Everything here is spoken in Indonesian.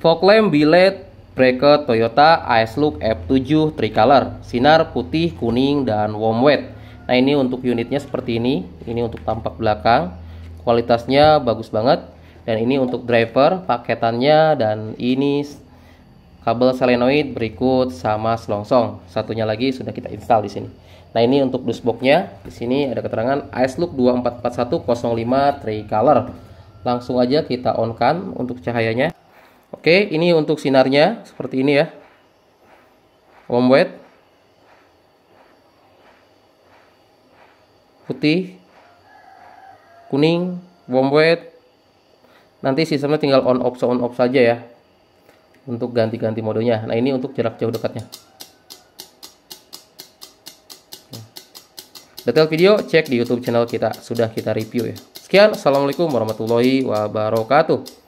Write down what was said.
Fog lamp Billet bracket Toyota Look F7 tricolor sinar putih kuning dan warm wet nah ini untuk unitnya seperti ini ini untuk tampak belakang kualitasnya bagus banget dan ini untuk driver paketannya dan ini kabel selenoid berikut sama selongsong satunya lagi sudah kita install di sini nah ini untuk dusboxnya. di sini ada keterangan Look 244105 tricolor langsung aja kita on kan untuk cahayanya Oke, ini untuk sinarnya seperti ini ya. white, Putih. Kuning, white. Nanti sistemnya tinggal on off on off saja ya. Untuk ganti-ganti modenya. Nah, ini untuk jarak jauh dekatnya. Detail video cek di YouTube channel kita. Sudah kita review ya. Sekian, Assalamualaikum warahmatullahi wabarakatuh.